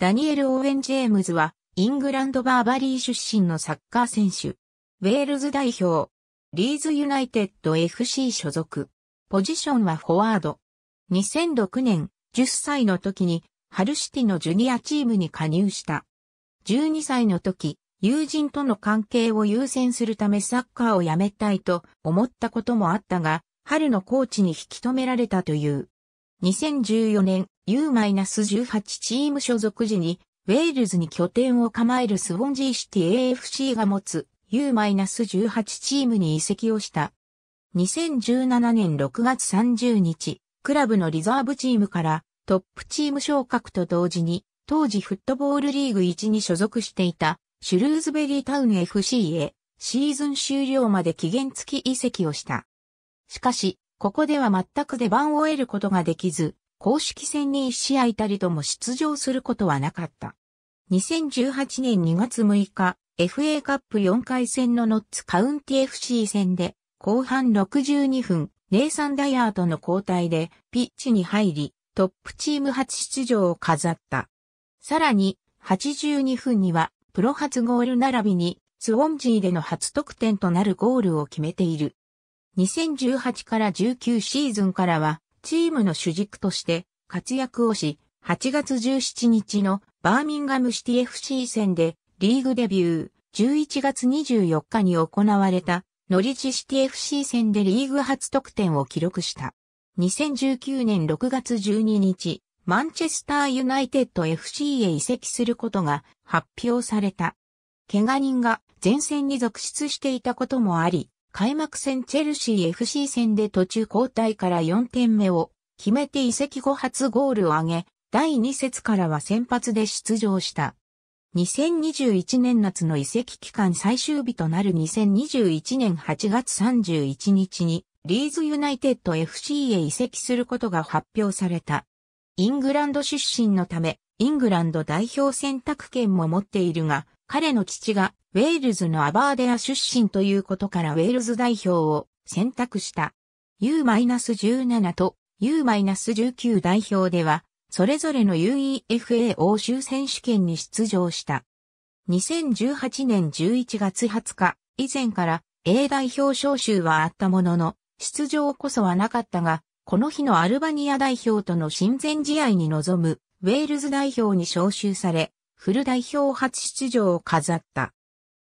ダニエル・オーウェン・ジェームズは、イングランド・バーバリー出身のサッカー選手。ウェールズ代表。リーズ・ユナイテッド FC 所属。ポジションはフォワード。2006年、10歳の時に、ハルシティのジュニアチームに加入した。12歳の時、友人との関係を優先するためサッカーをやめたいと思ったこともあったが、春のコーチに引き止められたという。2014年 U-18 チーム所属時にウェールズに拠点を構えるスウォンジーシティ AFC が持つ U-18 チームに移籍をした。2017年6月30日、クラブのリザーブチームからトップチーム昇格と同時に、当時フットボールリーグ1に所属していたシュルーズベリータウン FC へシーズン終了まで期限付き移籍をした。しかし、ここでは全く出番を得ることができず、公式戦に1試合たりとも出場することはなかった。2018年2月6日、FA カップ4回戦のノッツカウンティ FC 戦で、後半62分、ネイサン・ダイヤーとの交代でピッチに入り、トップチーム初出場を飾った。さらに、82分には、プロ初ゴール並びに、スウォンジーでの初得点となるゴールを決めている。2018から19シーズンからは、チームの主軸として活躍をし、8月17日のバーミンガムシティ FC 戦でリーグデビュー、11月24日に行われたノリチシティ FC 戦でリーグ初得点を記録した。2019年6月12日、マンチェスターユナイテッド FC へ移籍することが発表された。怪我人が前線に続出していたこともあり、開幕戦チェルシー FC 戦で途中交代から4点目を決めて移籍後初ゴールを挙げ、第2節からは先発で出場した。2021年夏の移籍期間最終日となる2021年8月31日にリーズユナイテッド FC へ移籍することが発表された。イングランド出身のため、イングランド代表選択権も持っているが、彼の父がウェールズのアバーデア出身ということからウェールズ代表を選択した。U-17 と U-19 代表では、それぞれの UEFA 欧州選手権に出場した。2018年11月20日、以前から A 代表招集はあったものの、出場こそはなかったが、この日のアルバニア代表との親善試合に臨むウェールズ代表に招集され、フル代表初出場を飾った。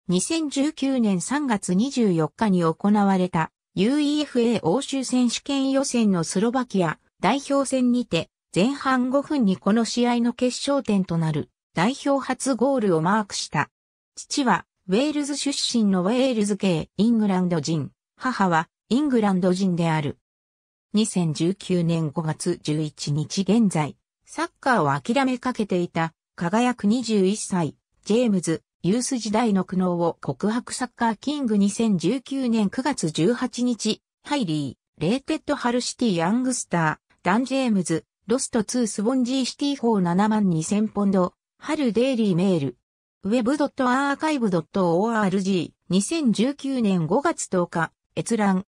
2019年3月24日に行われた UEFA 欧州選手権予選のスロバキア代表戦にて前半5分にこの試合の決勝点となる代表初ゴールをマークした。父はウェールズ出身のウェールズ系イングランド人、母はイングランド人である。2019年5月11日現在、サッカーを諦めかけていた輝く21歳、ジェームズ、ユース時代の苦悩を告白サッカーキング2019年9月18日、ハイリー、レーテッドハルシティヤングスター、ダン・ジェームズ、ロスト2スボンジーシティ47万2000ポンド、ハルデイリーメール。web.archive.org2019 年5月10日、閲覧。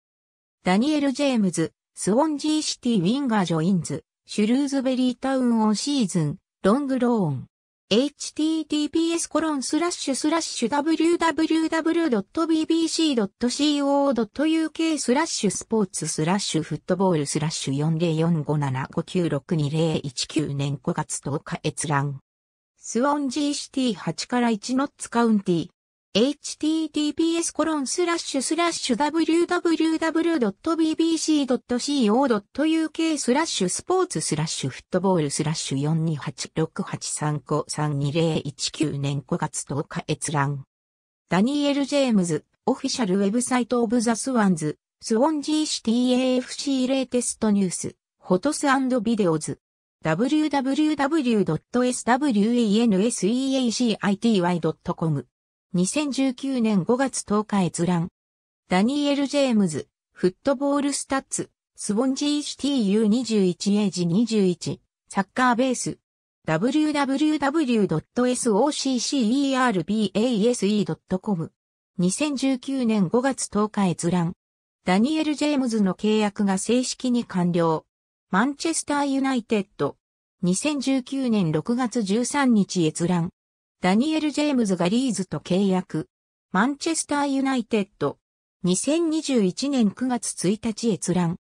ダニエル・ジェームズ、スウォンジーシティ・ウィンガー・ジョインズ、シュルーズベリー・タウン・オン・シーズン、ロング・ローン。https www.bbc.co.uk スラッシュスポーツスラッシュフットボールスラッシュ404575962019年5月10日閲覧。スウォンジーシティ8から1ノッツカウンティ。https コロンスラッシュスラッシュ www.bbc.co.uk スラッシュスポーツスラッシュフットボールスラッシュ42868353201 9年5月10日閲覧。ダニエル・ジェームズ、オフィシャルウェブサイトオブザスワンズ、スウォンジーシティ AFC レーテストニュース、フォトスビデオズ。www.swanseacity.com 2019年5月10日閲覧。ダニエル・ジェームズ、フットボールスタッツ、スボンジーシティ U21 エージ21、サッカーベース。www.soccerbase.com 2019年5月10日閲覧。ダニエル・ジェームズの契約が正式に完了。マンチェスター・ユナイテッド。2019年6月13日閲覧。ダニエル・ジェームズガリーズと契約。マンチェスター・ユナイテッド。2021年9月1日閲覧。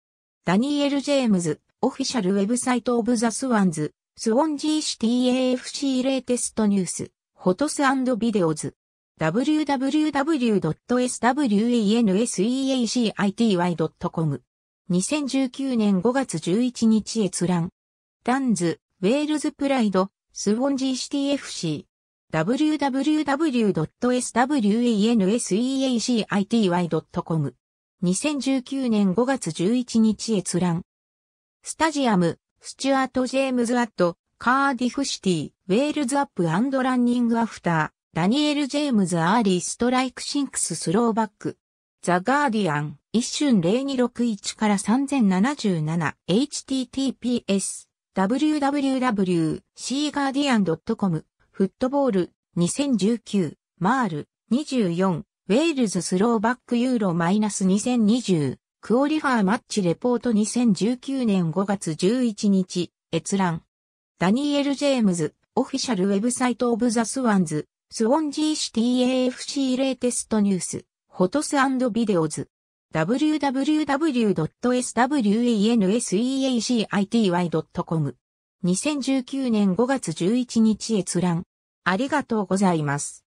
ダニエル・ジェームズ、オフィシャルウェブサイト・オブ・ザ・スワンズ、スウォンジー・シティ AFC レイテストニュース、フォトスビデオズ。www.swansecity.com 2019年5月11日閲覧。ダンズ、ウェールズプライド、スウォンジーシティ FC。w w w s w e n s e c i t y c o m 2019年5月11日閲覧。スタジアム、スチュアート・ジェームズ・アット、カーディフシティ、ウェールズ・アップ・アンド・ランニング・アフター、ダニエル・ジェームズ・アーリー・ストライク・シンクス・スローバック。ザ・ガーディアン、一瞬0261から3077、https、www.cguardian.com フットボール、2019、マール、24、ウェールズスローバックユーロ -2020、クオリファーマッチレポート2019年5月11日、閲覧。ダニエル・ジェームズ、オフィシャルウェブサイトオブザスワンズ、スウォンジーシティ AFC レイテストニュース、フォトスビデオズ。www.swenseacity.com 2019年5月11日閲覧。ありがとうございます。